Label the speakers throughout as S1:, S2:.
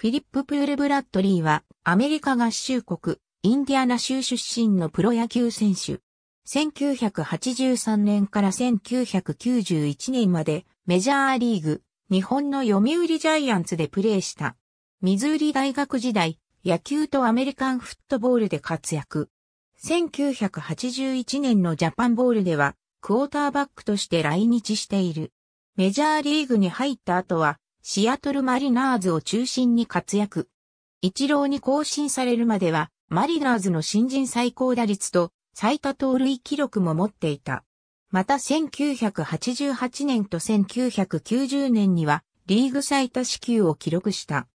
S1: フィリップ・プール・ブラッドリーは、アメリカ合衆国、インディアナ州出身のプロ野球選手。1983年から1991年まで、メジャーリーグ、日本の読売ジャイアンツでプレーした。ミズーリ大学時代、野球とアメリカンフットボールで活躍。1981年のジャパンボールでは、クォーターバックとして来日している。メジャーリーグに入った後は、シアトルマリナーズを中心に活躍。一郎に更新されるまでは、マリナーズの新人最高打率と最多盗塁記録も持っていた。また1988年と1990年にはリーグ最多支給を記録した。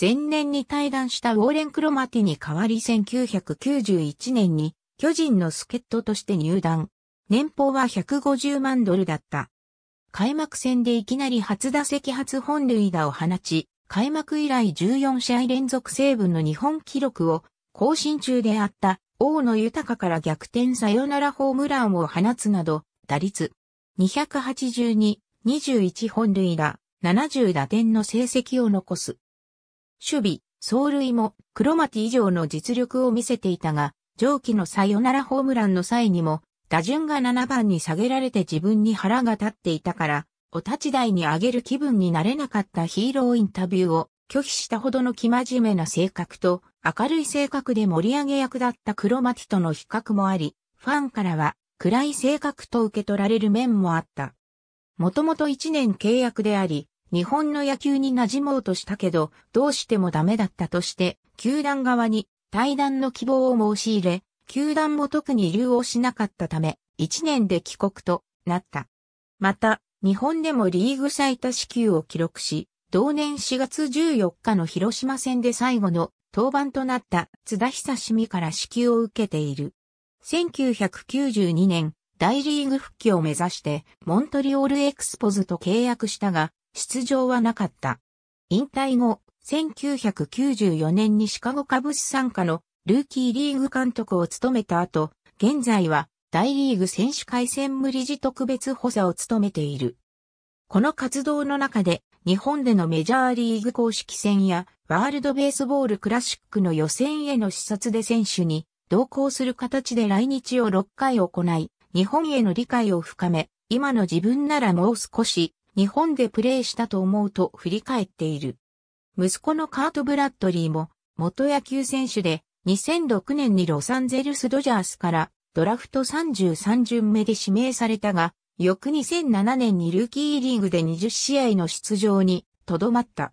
S1: 前年に退団したウォーレン・クロマティに代わり1991年に巨人の助っ人として入団。年俸は150万ドルだった。開幕戦でいきなり初打席初本塁打を放ち、開幕以来14試合連続セーブの日本記録を更新中であった大野豊から逆転サヨナラホームランを放つなど、打率282、21本塁打、70打点の成績を残す。守備、走塁も黒マテ以上の実力を見せていたが、上記のサヨナラホームランの際にも打順が7番に下げられて自分に腹が立っていたから、お立ち台に上げる気分になれなかったヒーローインタビューを拒否したほどの生真面目な性格と明るい性格で盛り上げ役だった黒ィとの比較もあり、ファンからは暗い性格と受け取られる面もあった。もともと1年契約であり、日本の野球に馴染もうとしたけど、どうしてもダメだったとして、球団側に対談の希望を申し入れ、球団も特に流をしなかったため、1年で帰国となった。また、日本でもリーグ最多支給を記録し、同年4月14日の広島戦で最後の登板となった津田久志美から支給を受けている。1992年、大リーグ復帰を目指して、モントリオールエクスポズと契約したが、出場はなかった。引退後、1994年にシカゴカブス参加のルーキーリーグ監督を務めた後、現在は大リーグ選手会専務理事特別補佐を務めている。この活動の中で日本でのメジャーリーグ公式戦やワールドベースボールクラシックの予選への視察で選手に同行する形で来日を6回行い、日本への理解を深め、今の自分ならもう少し日本でプレーしたと思うと振り返っている。息子のカート・ブラッドリーも元野球選手で2006年にロサンゼルスドジャースからドラフト33巡目で指名されたが、翌2007年にルーキーリーグで20試合の出場にとどまった。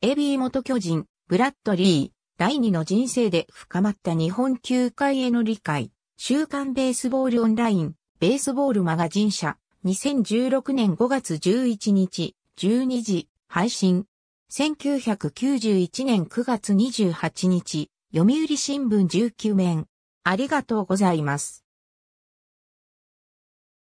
S1: エビー元巨人、ブラッドリー、第二の人生で深まった日本球界への理解、週刊ベースボールオンライン、ベースボールマガジン社、2016年5月11日、12時、配信。1991年9月28日、読売新聞19面。ありがとうございます。